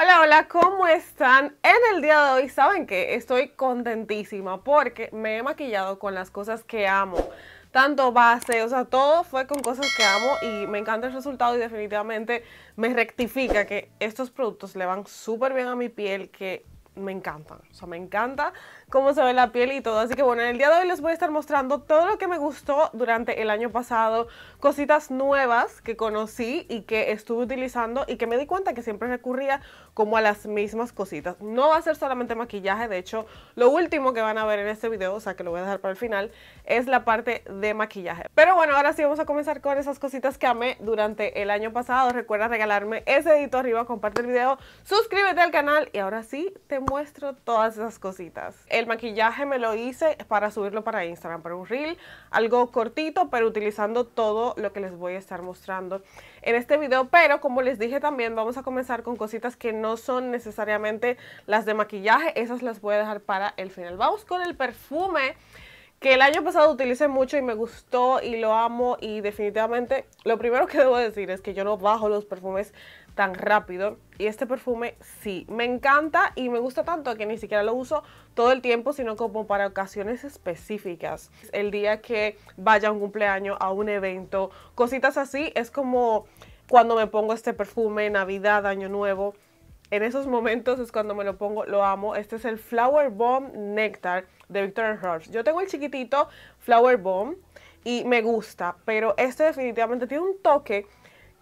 Hola, hola, ¿cómo están? En el día de hoy, saben que estoy contentísima porque me he maquillado con las cosas que amo. Tanto base, o sea, todo fue con cosas que amo y me encanta el resultado y definitivamente me rectifica que estos productos le van súper bien a mi piel, que me encantan. O sea, me encanta cómo se ve la piel y todo. Así que bueno, en el día de hoy les voy a estar mostrando todo lo que me gustó durante el año pasado, cositas nuevas que conocí y que estuve utilizando y que me di cuenta que siempre recurría como a las mismas cositas. No va a ser solamente maquillaje, de hecho, lo último que van a ver en este video, o sea que lo voy a dejar para el final, es la parte de maquillaje. Pero bueno, ahora sí vamos a comenzar con esas cositas que amé durante el año pasado. Recuerda regalarme ese dedito arriba, comparte el video, suscríbete al canal y ahora sí te muestro todas esas cositas el maquillaje me lo hice para subirlo para Instagram, para un reel, algo cortito, pero utilizando todo lo que les voy a estar mostrando en este video. Pero como les dije también, vamos a comenzar con cositas que no son necesariamente las de maquillaje, esas las voy a dejar para el final. Vamos con el perfume que el año pasado utilicé mucho y me gustó y lo amo y definitivamente lo primero que debo decir es que yo no bajo los perfumes tan rápido. Y este perfume sí, me encanta y me gusta tanto que ni siquiera lo uso todo el tiempo, sino como para ocasiones específicas. El día que vaya a un cumpleaños, a un evento, cositas así, es como cuando me pongo este perfume, Navidad, Año Nuevo. En esos momentos es cuando me lo pongo, lo amo. Este es el Flower Bomb Nectar de Victor Herbs. Yo tengo el chiquitito Flower Bomb y me gusta, pero este definitivamente tiene un toque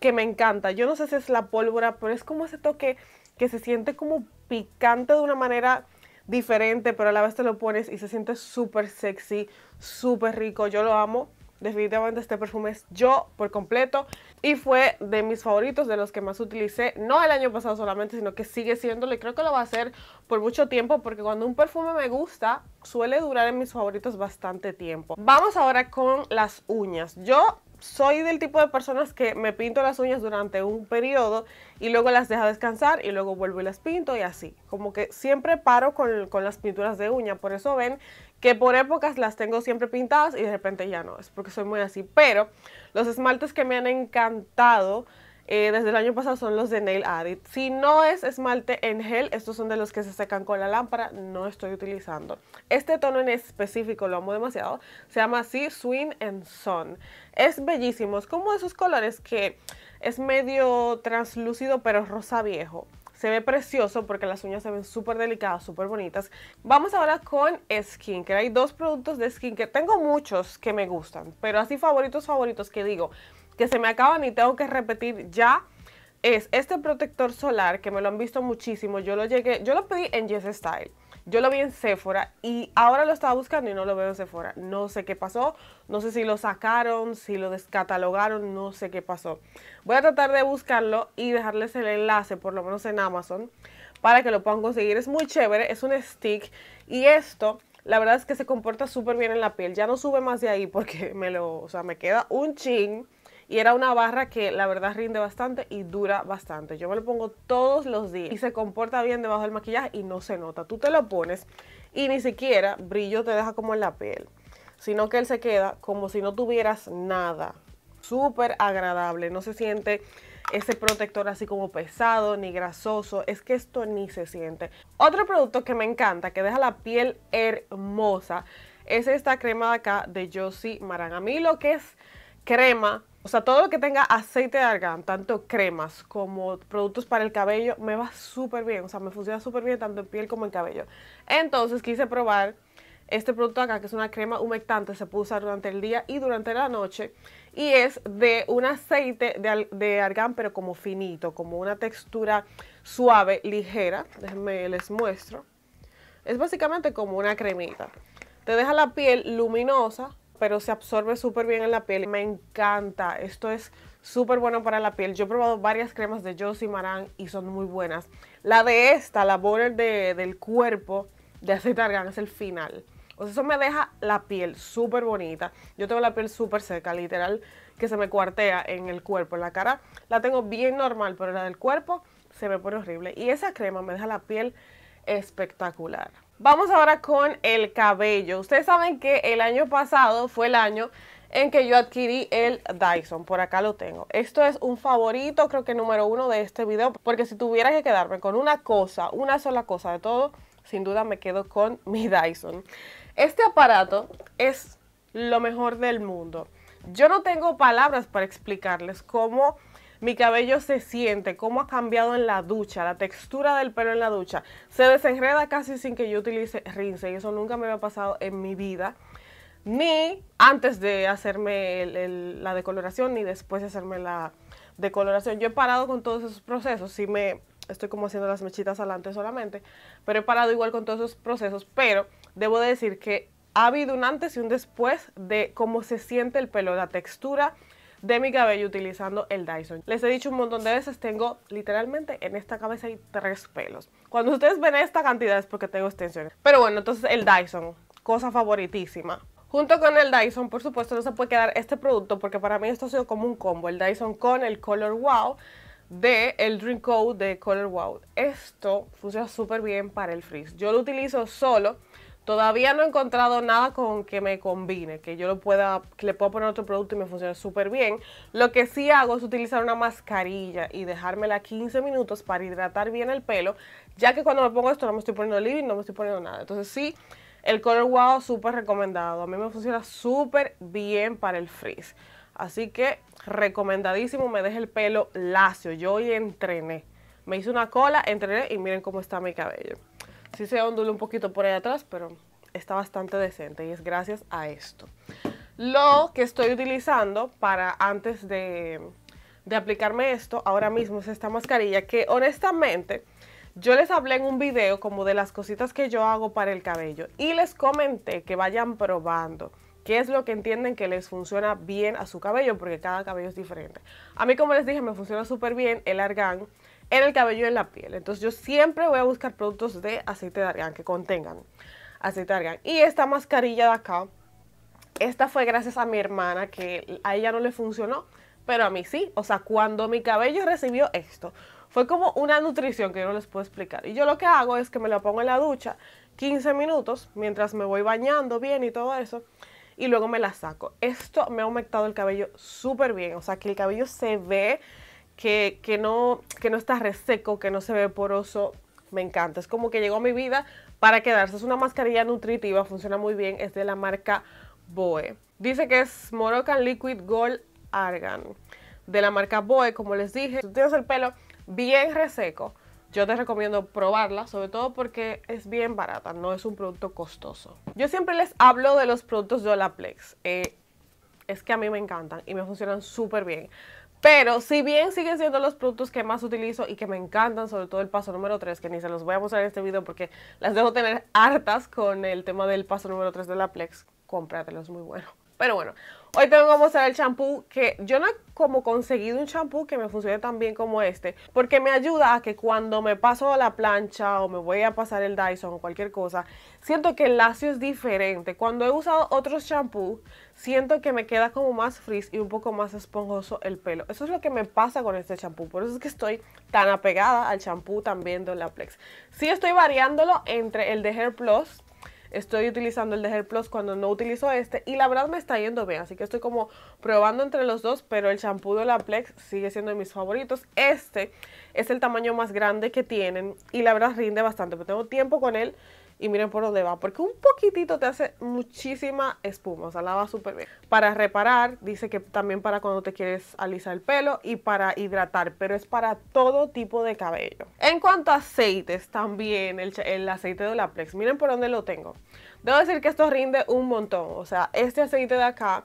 que me encanta. Yo no sé si es la pólvora, pero es como ese toque que se siente como picante de una manera diferente, pero a la vez te lo pones y se siente súper sexy, súper rico. Yo lo amo. Definitivamente este perfume es yo por completo y fue de mis favoritos, de los que más utilicé, no el año pasado solamente, sino que sigue siendo. y creo que lo va a hacer por mucho tiempo porque cuando un perfume me gusta suele durar en mis favoritos bastante tiempo. Vamos ahora con las uñas. Yo soy del tipo de personas que me pinto las uñas durante un periodo y luego las dejo descansar y luego vuelvo y las pinto y así. Como que siempre paro con, con, las pinturas de uña. Por eso ven que por épocas las tengo siempre pintadas y de repente ya no. Es porque soy muy así. Pero los esmaltes que me han encantado eh, desde el año pasado son los de Nail addit Si no es esmalte en gel, estos son de los que se secan con la lámpara, no estoy utilizando. Este tono en específico lo amo demasiado, se llama así Swing and Sun. Es bellísimo, es como de esos colores que es medio translúcido pero rosa viejo. Se ve precioso porque las uñas se ven súper delicadas, súper bonitas. Vamos ahora con skincare. Hay dos productos de skincare. Tengo muchos que me gustan, pero así favoritos, favoritos que digo, que se me acaban y tengo que repetir ya es este protector solar que me lo han visto muchísimo. Yo lo llegué, yo lo pedí en Yes Style. Yo lo vi en Sephora y ahora lo estaba buscando y no lo veo en Sephora. No sé qué pasó, no sé si lo sacaron, si lo descatalogaron, no sé qué pasó. Voy a tratar de buscarlo y dejarles el enlace, por lo menos en Amazon, para que lo puedan conseguir. Es muy chévere, es un stick y esto, la verdad es que se comporta súper bien en la piel. Ya no sube más de ahí porque me lo, o sea, me queda un chin y era una barra que la verdad rinde bastante y dura bastante. Yo me lo pongo todos los días y se comporta bien debajo del maquillaje y no se nota. Tú te lo pones y ni siquiera brillo te deja como en la piel, sino que él se queda como si no tuvieras nada. Súper agradable, no se siente ese protector así como pesado ni grasoso, es que esto ni se siente. Otro producto que me encanta, que deja la piel hermosa, es esta crema de acá de Josie Maran. A mí lo que es crema o sea, todo lo que tenga aceite de argán, tanto cremas como productos para el cabello, me va súper bien. O sea, me funciona súper bien tanto en piel como en cabello. Entonces quise probar este producto acá, que es una crema humectante, se puede usar durante el día y durante la noche. Y es de un aceite de, de argán, pero como finito, como una textura suave, ligera. Déjenme les muestro. Es básicamente como una cremita. Te deja la piel luminosa, pero se absorbe súper bien en la piel. Me encanta, esto es súper bueno para la piel. Yo he probado varias cremas de Josie Maran y son muy buenas. La de esta, la border del cuerpo de aceite es el final. O sea, eso me deja la piel súper bonita. Yo tengo la piel súper seca, literal, que se me cuartea en el cuerpo. En la cara la tengo bien normal, pero la del cuerpo se me pone horrible. Y esa crema me deja la piel espectacular. Vamos ahora con el cabello. Ustedes saben que el año pasado fue el año en que yo adquirí el Dyson. Por acá lo tengo. Esto es un favorito, creo que número uno de este video. Porque si tuviera que quedarme con una cosa, una sola cosa de todo, sin duda me quedo con mi Dyson. Este aparato es lo mejor del mundo. Yo no tengo palabras para explicarles cómo mi cabello se siente, cómo ha cambiado en la ducha, la textura del pelo en la ducha. Se desenreda casi sin que yo utilice rinse y eso nunca me había pasado en mi vida. Ni antes de hacerme la decoloración, ni después de hacerme la decoloración. Yo he parado con todos esos procesos. Si me estoy como haciendo las mechitas adelante solamente, pero he parado igual con todos esos procesos. Pero debo decir que ha habido un antes y un después de cómo se siente el pelo, la textura, de mi cabello utilizando el Dyson. Les he dicho un montón de veces, tengo literalmente en esta cabeza hay tres pelos. Cuando ustedes ven esta cantidad es porque tengo extensiones. Pero bueno, entonces el Dyson, cosa favoritísima. Junto con el Dyson, por supuesto, no se puede quedar este producto porque para mí esto ha sido como un combo. El Dyson con el Color Wow de el Dream Coat de Color Wow. Esto funciona súper bien para el frizz. Yo lo utilizo solo Todavía no he encontrado nada con que me combine, que yo lo pueda, que le pueda poner otro producto y me funcione súper bien. Lo que sí hago es utilizar una mascarilla y dejármela 15 minutos para hidratar bien el pelo, ya que cuando me pongo esto no me estoy poniendo living, no me estoy poniendo nada. Entonces sí, el Color Wow súper recomendado. A mí me funciona súper bien para el frizz. Así que recomendadísimo, me deje el pelo lacio. Yo hoy entrené. Me hice una cola, entrené y miren cómo está mi cabello. Sí se ondula un poquito por ahí atrás, pero está bastante decente y es gracias a esto. Lo que estoy utilizando para antes de, de aplicarme esto, ahora mismo es esta mascarilla que honestamente... Yo les hablé en un video como de las cositas que yo hago para el cabello y les comenté que vayan probando qué es lo que entienden que les funciona bien a su cabello porque cada cabello es diferente. A mí como les dije me funciona súper bien el argán en el cabello y en la piel. Entonces yo siempre voy a buscar productos de aceite de argán que contengan aceite de argán. Y esta mascarilla de acá, esta fue gracias a mi hermana que a ella no le funcionó, pero a mí sí. O sea, cuando mi cabello recibió esto, fue como una nutrición que yo no les puedo explicar. Y yo lo que hago es que me la pongo en la ducha 15 minutos mientras me voy bañando bien y todo eso. Y luego me la saco. Esto me ha aumentado el cabello súper bien. O sea, que el cabello se ve que, no, que no está reseco, que no se ve poroso. Me encanta. Es como que llegó a mi vida para quedarse. Es una mascarilla nutritiva, funciona muy bien. Es de la marca Boe. Dice que es Moroccan Liquid Gold Argan. De la marca Boe, como les dije. Si tienes el pelo bien reseco, yo te recomiendo probarla, sobre todo porque es bien barata, no es un producto costoso. Yo siempre les hablo de los productos de Olaplex. Eh, es que a mí me encantan y me funcionan súper bien. Pero si bien siguen siendo los productos que más utilizo y que me encantan, sobre todo el paso número 3, que ni se los voy a mostrar en este video porque las dejo tener hartas con el tema del paso número 3 de la Plex, cómpratelos, muy bueno. Pero bueno, Hoy tengo que mostrar el champú que yo no he como conseguido un champú que me funcione tan bien como este. Porque me ayuda a que cuando me paso la plancha o me voy a pasar el Dyson o cualquier cosa, siento que el lacio es diferente. Cuando he usado otros champú, siento que me queda como más frizz y un poco más esponjoso el pelo. Eso es lo que me pasa con este champú. Por eso es que estoy tan apegada al champú también de Olaplex. Sí estoy variándolo entre el de Hair Plus estoy utilizando el de Plus cuando no utilizo este y la verdad me está yendo bien, así que estoy como probando entre los dos, pero el champú de la sigue siendo de mis favoritos. Este es el tamaño más grande que tienen y la verdad rinde bastante, pero tengo tiempo con él y miren por dónde va, porque un poquitito te hace muchísima espuma, o sea, la va súper bien. Para reparar, dice que también para cuando te quieres alisar el pelo y para hidratar, pero es para todo tipo de cabello. En cuanto a aceites, también el, el aceite de Olaplex, miren por dónde lo tengo. Debo decir que esto rinde un montón, o sea, este aceite de acá,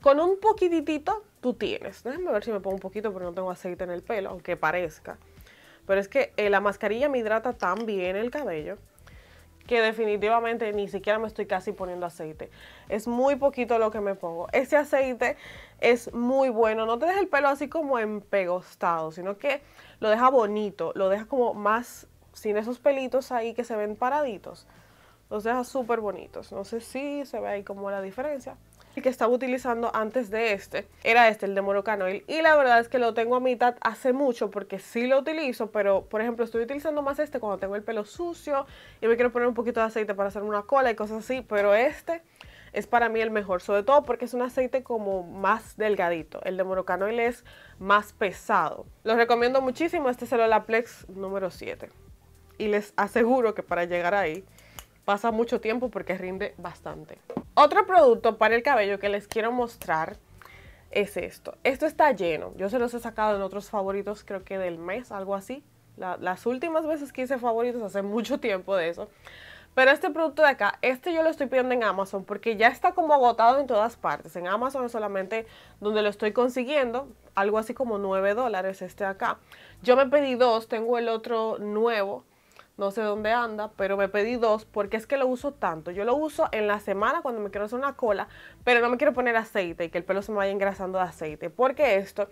con un poquitito tú tienes. Déjenme ver si me pongo un poquito, porque no tengo aceite en el pelo, aunque parezca. Pero es que eh, la mascarilla me hidrata tan bien el cabello que definitivamente ni siquiera me estoy casi poniendo aceite. Es muy poquito lo que me pongo. Ese aceite es muy bueno. No te deja el pelo así como empegostado, sino que lo deja bonito. Lo deja como más sin esos pelitos ahí que se ven paraditos. Los deja súper bonitos. No sé si se ve ahí como la diferencia. El que estaba utilizando antes de este era este, el de Morocanoil. Y la verdad es que lo tengo a mitad hace mucho porque sí lo utilizo, pero por ejemplo estoy utilizando más este cuando tengo el pelo sucio y me quiero poner un poquito de aceite para hacerme una cola y cosas así, pero este es para mí el mejor, sobre todo porque es un aceite como más delgadito. El de Morocanoil es más pesado. Los recomiendo muchísimo, este es el Olaplex número 7. Y les aseguro que para llegar ahí pasa mucho tiempo porque rinde bastante. Otro producto para el cabello que les quiero mostrar es esto. Esto está lleno. Yo se los he sacado en otros favoritos, creo que del mes, algo así. las últimas veces que hice favoritos, hace mucho tiempo de eso. Pero este producto de acá, este yo lo estoy pidiendo en Amazon porque ya está como agotado en todas partes. En Amazon es solamente donde lo estoy consiguiendo, algo así como 9 dólares este de acá. Yo me pedí dos, tengo el otro nuevo no sé dónde anda, pero me pedí dos porque es que lo uso tanto. Yo lo uso en la semana cuando me quiero hacer una cola, pero no me quiero poner aceite y que el pelo se me vaya engrasando de aceite, porque esto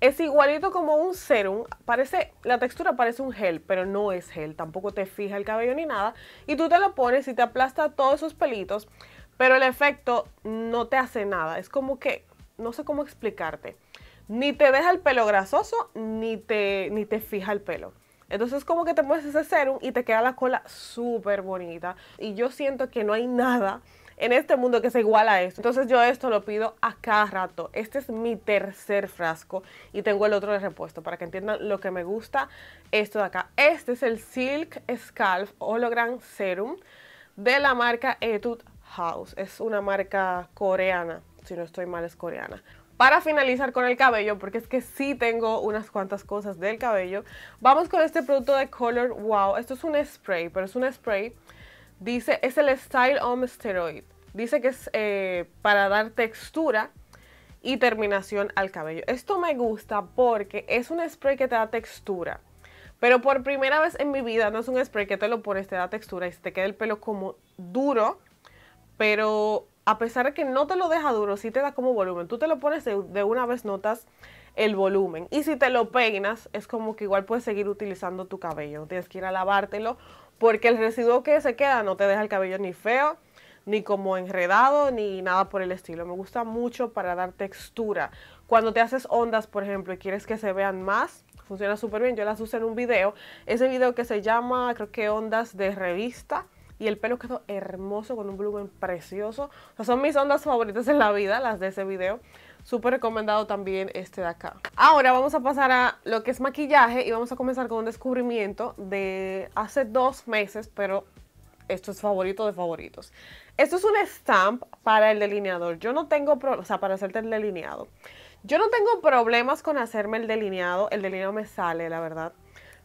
es igualito como un serum, parece, la textura parece un gel, pero no es gel, tampoco te fija el cabello ni nada, y tú te lo pones y te aplasta todos esos pelitos, pero el efecto no te hace nada, es como que, no sé cómo explicarte, ni te deja el pelo grasoso, ni te, ni te fija el pelo. Entonces como que te pones ese serum y te queda la cola súper bonita. Y yo siento que no hay nada en este mundo que sea igual a esto. Entonces yo esto lo pido a cada rato. Este es mi tercer frasco y tengo el otro de repuesto para que entiendan lo que me gusta esto de acá. Este es el Silk Scalp Hologram Serum de la marca Etude House. Es una marca coreana, si no estoy mal es coreana para finalizar con el cabello, porque es que sí tengo unas cuantas cosas del cabello, vamos con este producto de Color Wow. Esto es un spray, pero es un spray. Dice, es el Style on Steroid. Dice que es eh, para dar textura y terminación al cabello. Esto me gusta porque es un spray que te da textura. Pero por primera vez en mi vida no es un spray que te lo pones, te da textura y te queda el pelo como duro. Pero a pesar de que no te lo deja duro, sí te da como volumen. Tú te lo pones de, una vez, notas el volumen. Y si te lo peinas, es como que igual puedes seguir utilizando tu cabello. No tienes que ir a lavártelo porque el residuo que se queda no te deja el cabello ni feo, ni como enredado, ni nada por el estilo. Me gusta mucho para dar textura. Cuando te haces ondas, por ejemplo, y quieres que se vean más, funciona súper bien. Yo las usé en un video. Ese video que se llama, creo que ondas de revista y el pelo quedó hermoso con un volumen precioso. son mis ondas favoritas en la vida, las de ese video. Súper recomendado también este de acá. Ahora vamos a pasar a lo que es maquillaje y vamos a comenzar con un descubrimiento de hace dos meses, pero esto es favorito de favoritos. Esto es un stamp para el delineador. Yo no tengo, o sea, para hacerte el delineado. Yo no tengo problemas con hacerme el delineado. El delineado me sale, la verdad,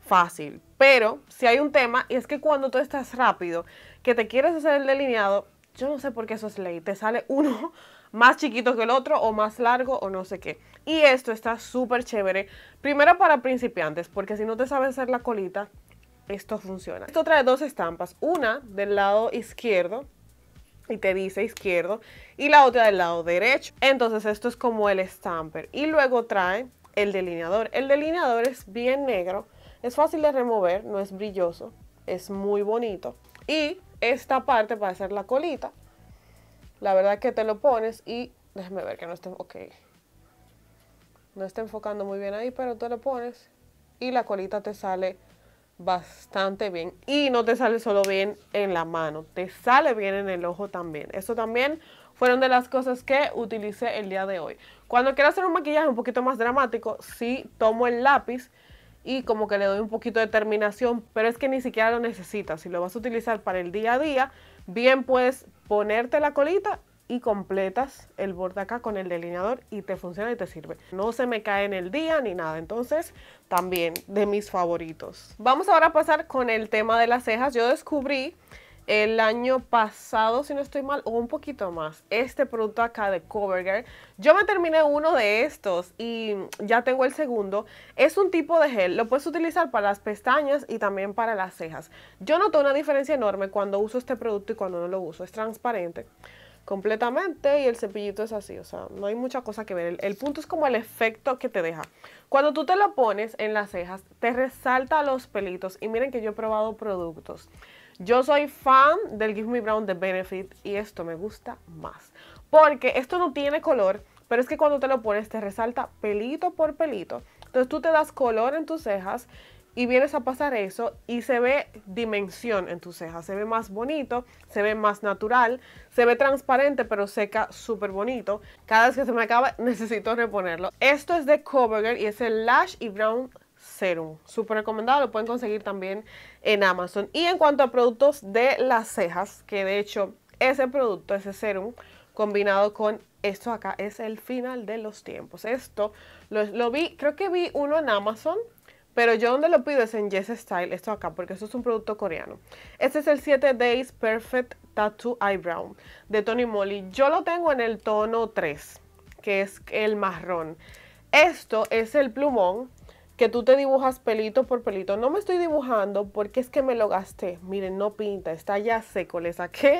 fácil. Pero si hay un tema, y es que cuando tú estás rápido, que te quieres hacer el delineado, yo no sé por qué eso es ley, te sale uno más chiquito que el otro o más largo o no sé qué. Y esto está súper chévere, primero para principiantes, porque si no te sabes hacer la colita, esto funciona. Esto trae dos estampas, una del lado izquierdo, y te dice izquierdo, y la otra del lado derecho. Entonces esto es como el estamper. Y luego trae el delineador. El delineador es bien negro, es fácil de remover, no es brilloso, es muy bonito. Y esta parte para hacer la colita, la verdad que te lo pones y déjame ver que no esté, ok, no está enfocando muy bien ahí, pero te lo pones y la colita te sale bastante bien. Y no te sale solo bien en la mano, te sale bien en el ojo también. Eso también fueron de las cosas que utilicé el día de hoy. Cuando quiero hacer un maquillaje un poquito más dramático, sí tomo el lápiz y como que le doy un poquito de terminación, pero es que ni siquiera lo necesitas. Si lo vas a utilizar para el día a día, bien puedes ponerte la colita y completas el borde acá con el delineador y te funciona y te sirve. No se me cae en el día ni nada, entonces también de mis favoritos. Vamos ahora a pasar con el tema de las cejas. Yo descubrí el año pasado, si no estoy mal, o un poquito más, este producto acá de CoverGirl. Yo me terminé uno de estos y ya tengo el segundo. Es un tipo de gel, lo puedes utilizar para las pestañas y también para las cejas. Yo noto una diferencia enorme cuando uso este producto y cuando no lo uso. Es transparente completamente y el cepillito es así, o sea, no hay mucha cosa que ver. El, el, punto es como el efecto que te deja. Cuando tú te lo pones en las cejas, te resalta los pelitos y miren que yo he probado productos yo soy fan del Give Me Brown de Benefit y esto me gusta más. Porque esto no tiene color, pero es que cuando te lo pones te resalta pelito por pelito. Entonces tú te das color en tus cejas y vienes a pasar eso y se ve dimensión en tus cejas. Se ve más bonito, se ve más natural, se ve transparente pero seca súper bonito. Cada vez que se me acaba necesito reponerlo. Esto es de CoverGirl y es el Lash y Brown Serum. Súper recomendado, lo pueden conseguir también en Amazon. Y en cuanto a productos de las cejas, que de hecho ese producto, ese serum, combinado con esto acá, es el final de los tiempos. Esto lo, vi, creo que vi uno en Amazon, pero yo donde lo pido es en Yes Style, esto acá, porque esto es un producto coreano. Este es el 7 Days Perfect Tattoo Eyebrow de Tony Moly. Yo lo tengo en el tono 3, que es el marrón. Esto es el plumón que tú te dibujas pelito por pelito. No me estoy dibujando porque es que me lo gasté. Miren, no pinta, está ya seco, le saqué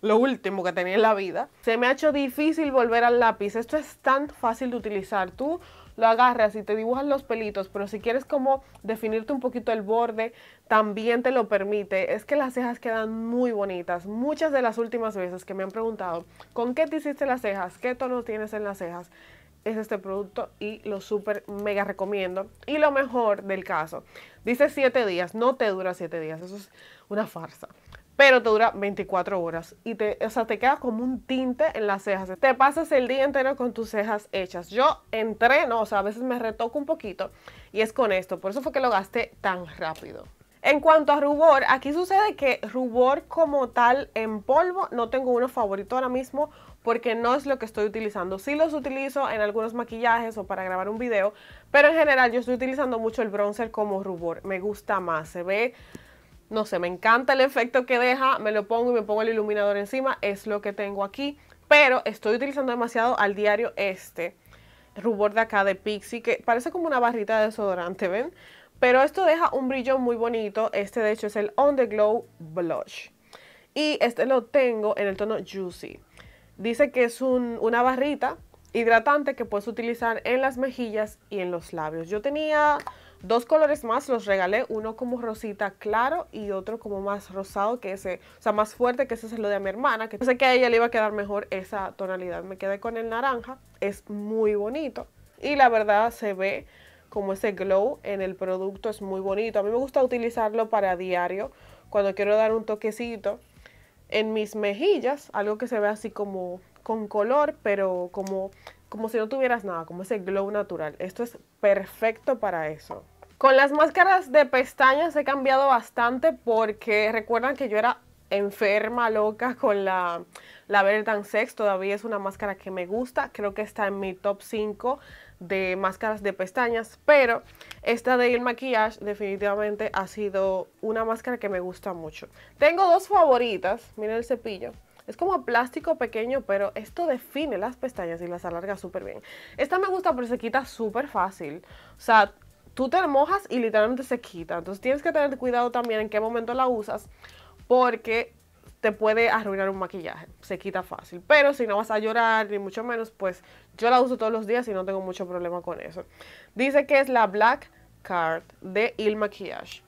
lo último que tenía en la vida. Se me ha hecho difícil volver al lápiz. Esto es tan fácil de utilizar. Tú lo agarras y te dibujas los pelitos, pero si quieres como definirte un poquito el borde, también te lo permite. Es que las cejas quedan muy bonitas. Muchas de las últimas veces que me han preguntado, ¿con qué te hiciste las cejas? ¿Qué tono tienes en las cejas? es este producto y lo súper mega recomiendo. Y lo mejor del caso, dice 7 días, no te dura 7 días, eso es una farsa. Pero te dura 24 horas y te, o sea, te queda como un tinte en las cejas. Te pasas el día entero con tus cejas hechas. Yo entreno, o sea, a veces me retoco un poquito y es con esto. Por eso fue que lo gasté tan rápido. En cuanto a rubor, aquí sucede que rubor como tal en polvo, no tengo uno favorito ahora mismo porque no es lo que estoy utilizando. Sí los utilizo en algunos maquillajes o para grabar un video, pero en general yo estoy utilizando mucho el bronzer como rubor. Me gusta más, se ve, no sé, me encanta el efecto que deja, me lo pongo y me pongo el iluminador encima, es lo que tengo aquí. Pero estoy utilizando demasiado al diario este rubor de acá de Pixi que parece como una barrita de desodorante, ¿ven? Pero esto deja un brillo muy bonito, este de hecho es el On The Glow Blush. Y este lo tengo en el tono Juicy. Dice que es una barrita hidratante que puedes utilizar en las mejillas y en los labios. Yo tenía dos colores más, los regalé, uno como rosita claro y otro como más rosado que ese, o sea, más fuerte que ese es lo de mi hermana, que sé que a ella le iba a quedar mejor esa tonalidad. Me quedé con el naranja, es muy bonito y la verdad se ve como ese glow en el producto, es muy bonito. A mí me gusta utilizarlo para diario cuando quiero dar un toquecito en mis mejillas, algo que se ve así como con color, pero como, como si no tuvieras nada, como ese glow natural. Esto es perfecto para eso. Con las máscaras de pestañas he cambiado bastante porque recuerdan que yo era enferma, loca con la la Verdant Sex todavía es una máscara que me gusta, creo que está en mi top 5 de máscaras de pestañas, pero esta de El Maquillage definitivamente ha sido una máscara que me gusta mucho. Tengo dos favoritas, miren el cepillo. Es como plástico pequeño, pero esto define las pestañas y las alarga súper bien. Esta me gusta porque se quita súper fácil. O sea, tú te mojas y literalmente se quita. Entonces tienes que tener cuidado también en qué momento la usas porque te puede arruinar un maquillaje, se quita fácil. Pero si no vas a llorar, ni mucho menos, pues yo la uso todos los días y no tengo mucho problema con eso. Dice que es la Black Card de Il Maquillage.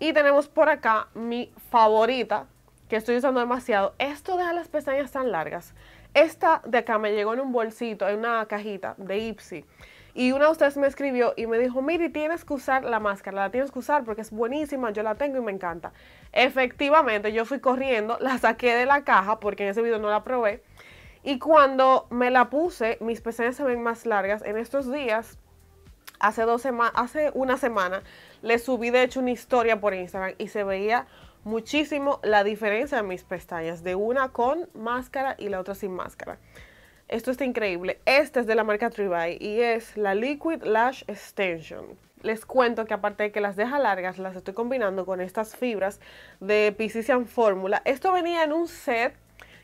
Y tenemos por acá mi favorita, que estoy usando demasiado. Esto deja las pestañas tan largas. Esta de acá me llegó en un bolsito, en una cajita de Ipsy. Y una de ustedes me escribió y me dijo, Miri, tienes que usar la máscara, la tienes que usar porque es buenísima, yo la tengo y me encanta. Efectivamente, yo fui corriendo, la saqué de la caja porque en ese video no la probé. Y cuando me la puse, mis pestañas se ven más largas. En estos días, hace, hace una semana, le subí de hecho una historia por Instagram y se veía muchísimo la diferencia de mis pestañas, de una con máscara y la otra sin máscara. Esto está increíble. Esta es de la marca Tribay y es la Liquid Lash Extension. Les cuento que aparte de que las deja largas, las estoy combinando con estas fibras de Piscician Fórmula. Esto venía en un set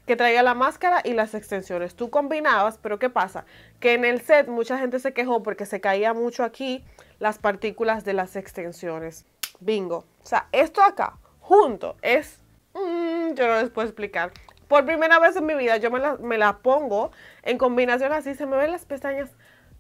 que traía la máscara y las extensiones. Tú combinabas, pero ¿qué pasa? Que en el set mucha gente se quejó porque se caía mucho aquí las partículas de las extensiones. Bingo. O sea, esto acá, junto, es... Mm, yo no les puedo explicar. Por primera vez en mi vida yo me la, pongo en combinación así, se me ven las pestañas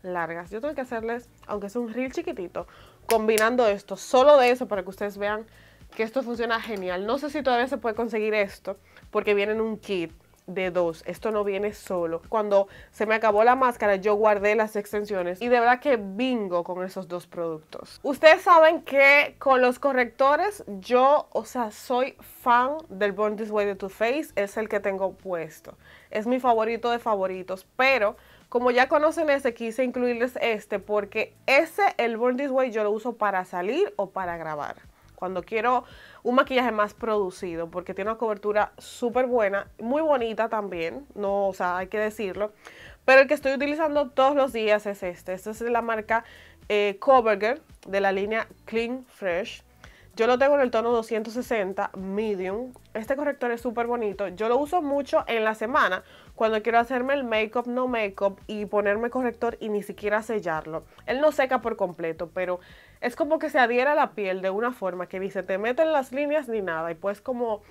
largas. Yo tengo que hacerles, aunque es un reel chiquitito, combinando esto, solo de eso para que ustedes vean que esto funciona genial. No sé si todavía se puede conseguir esto porque viene en un kit de dos. Esto no viene solo. Cuando se me acabó la máscara, yo guardé las extensiones y de verdad que bingo con esos dos productos. Ustedes saben que con los correctores yo, o sea, soy fan del Born This Way de Too Faced. Es el que tengo puesto. Es mi favorito de favoritos, pero... Como ya conocen ese, quise incluirles este porque ese, el Born This Way, yo lo uso para salir o para grabar. Cuando quiero un maquillaje más producido, porque tiene una cobertura súper buena, muy bonita también, no, o sea, hay que decirlo. Pero el que estoy utilizando todos los días es este. Esta es de la marca eh, de la línea Clean Fresh. Yo lo tengo en el tono 260 medium. Este corrector es súper bonito. Yo lo uso mucho en la semana cuando quiero hacerme el make-up, no make-up y ponerme corrector y ni siquiera sellarlo. Él no seca por completo, pero es como que se adhiera a la piel de una forma que ni se te meten las líneas ni nada. Y puedes como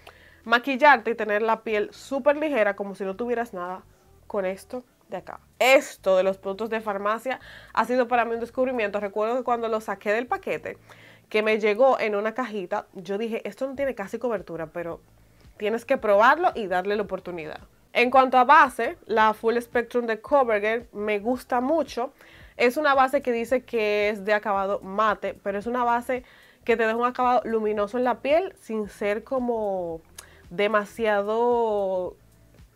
maquillarte y tener la piel súper ligera como si no tuvieras nada con esto de acá. Esto de los productos de farmacia ha sido para mí un descubrimiento. Recuerdo que cuando lo saqué del paquete que me llegó en una cajita. Yo dije, esto no tiene casi cobertura, pero tienes que probarlo y darle la oportunidad. En cuanto a base, la Full Spectrum de Covergirl me gusta mucho. Es una base que dice que es de acabado mate, pero es una base que te deja un acabado luminoso en la piel sin ser como demasiado,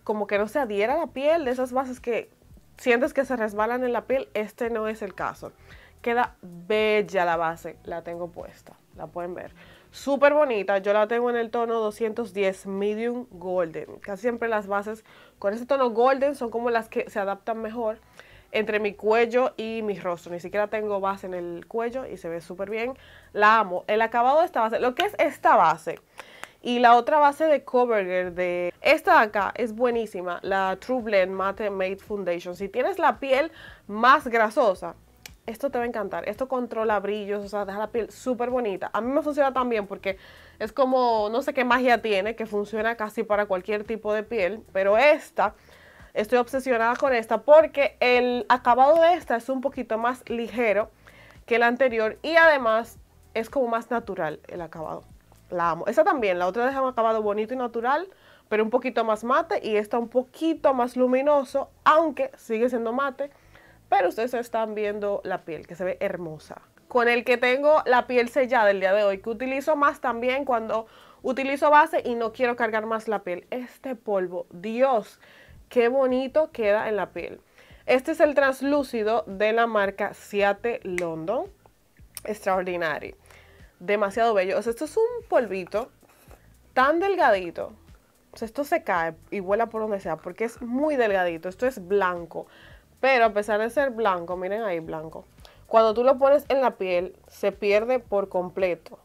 como que no se adhiera a la piel, de esas bases que sientes que se resbalan en la piel, este no es el caso. Queda bella la base, la tengo puesta, la pueden ver. Súper bonita, yo la tengo en el tono 210 Medium Golden. Casi siempre las bases con ese tono golden son como las que se adaptan mejor entre mi cuello y mi rostro. Ni siquiera tengo base en el cuello y se ve súper bien. La amo. El acabado de esta base, lo que es esta base y la otra base de Covergirl de esta de acá es buenísima, la True Blend Matte Made Foundation. Si tienes la piel más grasosa, esto te va a encantar, esto controla brillos, o sea, deja la piel súper bonita. A mí me funciona también porque es como, no sé qué magia tiene, que funciona casi para cualquier tipo de piel, pero esta, estoy obsesionada con esta porque el acabado de esta es un poquito más ligero que el anterior y además es como más natural el acabado. La amo. Esta también, la otra deja un acabado bonito y natural, pero un poquito más mate y esta un poquito más luminoso, aunque sigue siendo mate pero ustedes están viendo la piel que se ve hermosa. Con el que tengo la piel sellada del día de hoy, que utilizo más también cuando utilizo base y no quiero cargar más la piel. Este polvo, Dios, qué bonito queda en la piel. Este es el translúcido de la marca Ciate London. Extraordinario. Demasiado bello. esto es un polvito tan delgadito. esto se cae y vuela por donde sea porque es muy delgadito. Esto es blanco. Pero a pesar de ser blanco, miren ahí blanco, cuando tú lo pones en la piel se pierde por completo.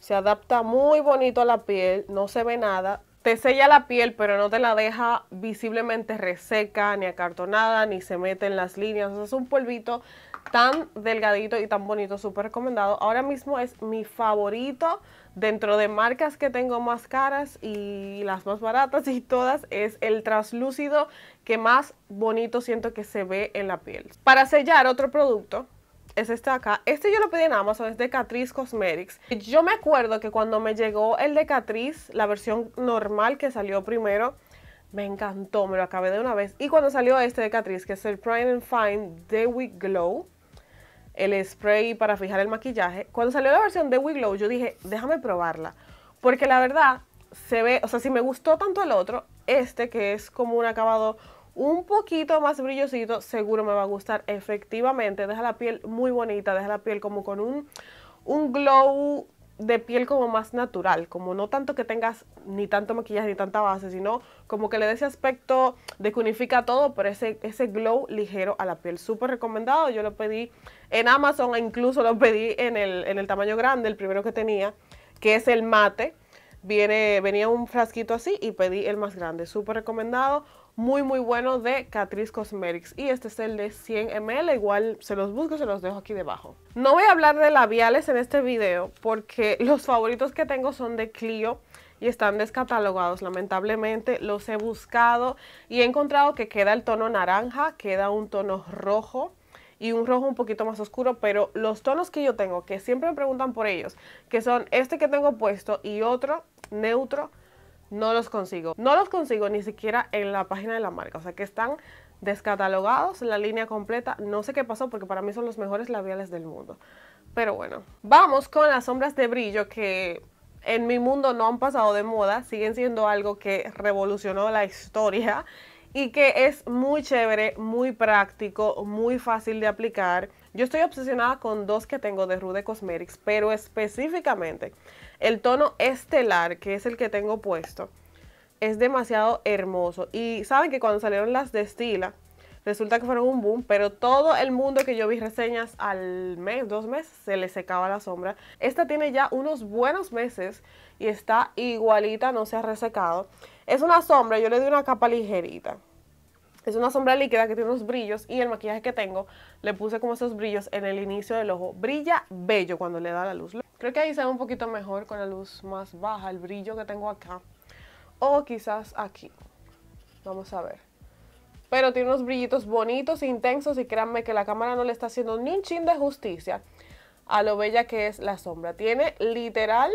Se adapta muy bonito a la piel, no se ve nada. Te sella la piel, pero no te la deja visiblemente reseca, ni acartonada, ni se mete en las líneas. es un polvito tan delgadito y tan bonito, súper recomendado. Ahora mismo es mi favorito dentro de marcas que tengo más caras y las más baratas y todas es el translúcido que más bonito siento que se ve en la piel. Para sellar otro producto es este acá. Este yo lo pedí en Amazon, es de Catrice Cosmetics. Yo me acuerdo que cuando me llegó el de Catrice, la versión normal que salió primero, me encantó, me lo acabé de una vez. Y cuando salió este de Catrice, que es el Prime and Fine Dewy Glow, el spray para fijar el maquillaje. Cuando salió la versión de Wiglow, yo dije, déjame probarla. Porque la verdad, se ve, o sea, si me gustó tanto el otro, este que es como un acabado un poquito más brillosito, seguro me va a gustar. Efectivamente, deja la piel muy bonita, deja la piel como con un, un glow de piel como más natural, como no tanto que tengas ni tanto maquillaje ni tanta base, sino como que le dé ese aspecto de que unifica todo, pero ese, ese glow ligero a la piel. Súper recomendado, yo lo pedí en Amazon, e incluso lo pedí en el, en el tamaño grande, el primero que tenía, que es el mate. Viene, venía un frasquito así y pedí el más grande, súper recomendado muy muy bueno de Catrice Cosmetics y este es el de 100 ml, igual se los busco se los dejo aquí debajo. No voy a hablar de labiales en este video porque los favoritos que tengo son de Clio y están descatalogados lamentablemente, los he buscado y he encontrado que queda el tono naranja, queda un tono rojo y un rojo un poquito más oscuro, pero los tonos que yo tengo, que siempre me preguntan por ellos, que son este que tengo puesto y otro neutro, no los consigo. No los consigo ni siquiera en la página de la marca, o sea que están descatalogados, la línea completa. No sé qué pasó porque para mí son los mejores labiales del mundo. Pero bueno, vamos con las sombras de brillo que en mi mundo no han pasado de moda, siguen siendo algo que revolucionó la historia y que es muy chévere, muy práctico, muy fácil de aplicar. Yo estoy obsesionada con dos que tengo de Rude Cosmetics, pero específicamente el tono estelar, que es el que tengo puesto, es demasiado hermoso. Y saben que cuando salieron las de resulta que fueron un boom, pero todo el mundo que yo vi reseñas al mes, dos meses, se le secaba la sombra. Esta tiene ya unos buenos meses y está igualita, no se ha resecado. Es una sombra, yo le doy una capa ligerita. Es una sombra líquida que tiene unos brillos y el maquillaje que tengo le puse como esos brillos en el inicio del ojo. Brilla bello cuando le da la luz. Creo que ahí se ve un poquito mejor con la luz más baja, el brillo que tengo acá. O quizás aquí. Vamos a ver. Pero tiene unos brillitos bonitos, intensos y créanme que la cámara no le está haciendo ni un chin de justicia a lo bella que es la sombra. Tiene literal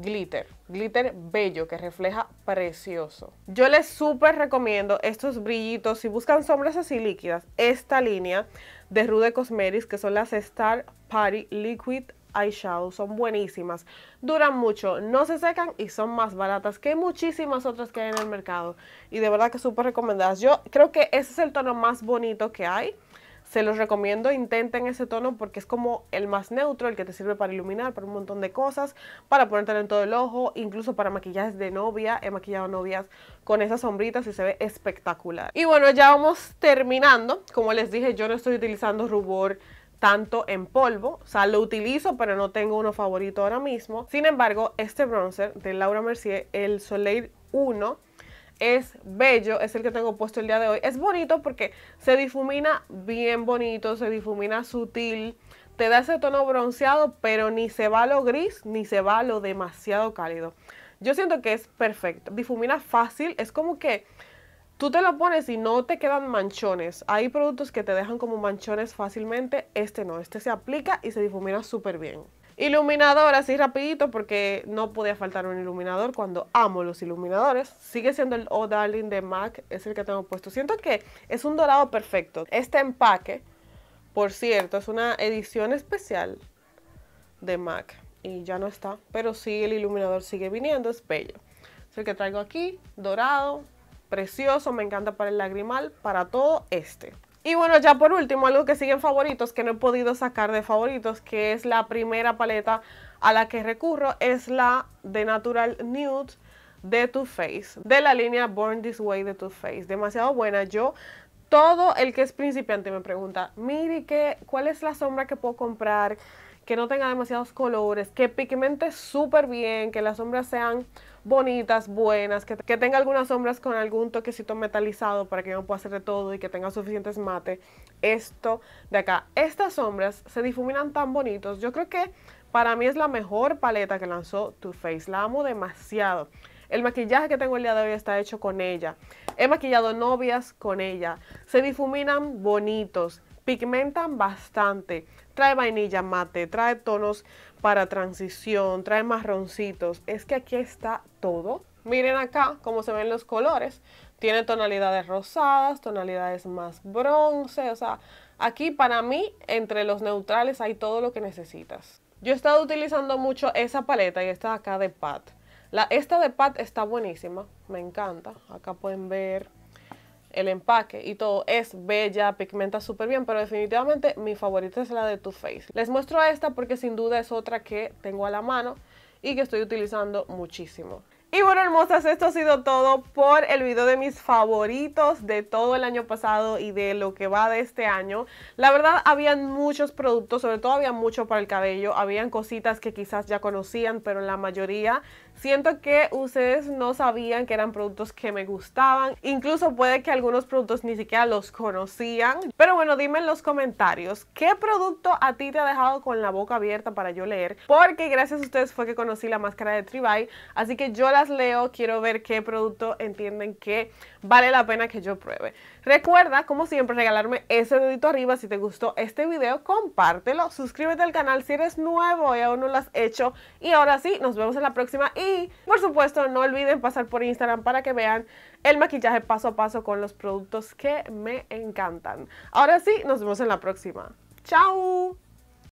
glitter, glitter bello que refleja precioso. Yo les súper recomiendo estos brillitos si buscan sombras así líquidas, esta línea de Rude Cosmetics que son las Star Party Liquid eyeshadow son buenísimas, duran mucho, no se secan y son más baratas que muchísimas otras que hay en el mercado y de verdad que súper recomendadas. Yo creo que ese es el tono más bonito que hay se los recomiendo, intenten ese tono porque es como el más neutro, el que te sirve para iluminar, para un montón de cosas, para ponértelo en todo el ojo, incluso para maquillajes de novia. He maquillado novias con esas sombritas y se ve espectacular. Y bueno, ya vamos terminando. Como les dije, yo no estoy utilizando rubor tanto en polvo, o sea, lo utilizo pero no tengo uno favorito ahora mismo. Sin embargo, este bronzer de Laura Mercier, el Soleil 1, es bello, es el que tengo puesto el día de hoy. Es bonito porque se difumina bien bonito, se difumina sutil, te da ese tono bronceado, pero ni se va a lo gris, ni se va a lo demasiado cálido. Yo siento que es perfecto, difumina fácil, es como que tú te lo pones y no te quedan manchones. Hay productos que te dejan como manchones fácilmente, este no, este se aplica y se difumina súper bien. Iluminador, así rapidito, porque no podía faltar un iluminador cuando amo los iluminadores. Sigue siendo el Oh Darling de MAC, es el que tengo puesto. Siento que es un dorado perfecto. Este empaque, por cierto, es una edición especial de MAC. Y ya no está, pero sí el iluminador sigue viniendo, es bello. Es el que traigo aquí, dorado, precioso, me encanta para el lagrimal, para todo este. Y bueno, ya por último, algo que siguen favoritos, que no he podido sacar de favoritos, que es la primera paleta a la que recurro, es la de Natural Nude de Too Faced, de la línea Born This Way de Too Faced. Demasiado buena. Yo, todo el que es principiante me pregunta, Miri, ¿qué, ¿cuál es la sombra que puedo comprar? Que no tenga demasiados colores, que pigmente súper bien, que las sombras sean bonitas, buenas, que, tenga algunas sombras con algún toquecito metalizado para que no pueda hacer de todo y que tenga suficientes mate. Esto de acá. Estas sombras se difuminan tan bonitos. Yo creo que para mí es la mejor paleta que lanzó Too Faced. La amo demasiado. El maquillaje que tengo el día de hoy está hecho con ella. He maquillado novias con ella. Se difuminan bonitos, pigmentan bastante, trae vainilla mate, trae tonos para transición, trae marroncitos. Es que aquí está todo. Miren acá cómo se ven los colores. Tiene tonalidades rosadas, tonalidades más bronce. O sea, aquí para mí, entre los neutrales hay todo lo que necesitas. Yo he estado utilizando mucho esa paleta y esta acá de Pat. La, esta de Pat está buenísima, me encanta. Acá pueden ver el empaque y todo es bella, pigmenta súper bien, pero definitivamente mi favorita es la de Too Faced. Les muestro esta porque sin duda es otra que tengo a la mano y que estoy utilizando muchísimo. Y bueno, hermosas, esto ha sido todo por el video de mis favoritos de todo el año pasado y de lo que va de este año. La verdad, habían muchos productos, sobre todo había mucho para el cabello, habían cositas que quizás ya conocían, pero la mayoría siento que ustedes no sabían que eran productos que me gustaban. Incluso puede que algunos productos ni siquiera los conocían. Pero bueno, dime en los comentarios, ¿qué producto a ti te ha dejado con la boca abierta para yo leer? Porque gracias a ustedes fue que conocí la máscara de Tribay, así que yo la leo, quiero ver qué producto entienden que vale la pena que yo pruebe. Recuerda, como siempre, regalarme ese dedito arriba si te gustó este video, compártelo, suscríbete al canal si eres nuevo y aún no lo has hecho. Y ahora sí, nos vemos en la próxima y, por supuesto, no olviden pasar por Instagram para que vean el maquillaje paso a paso con los productos que me encantan. Ahora sí, nos vemos en la próxima. ¡Chao!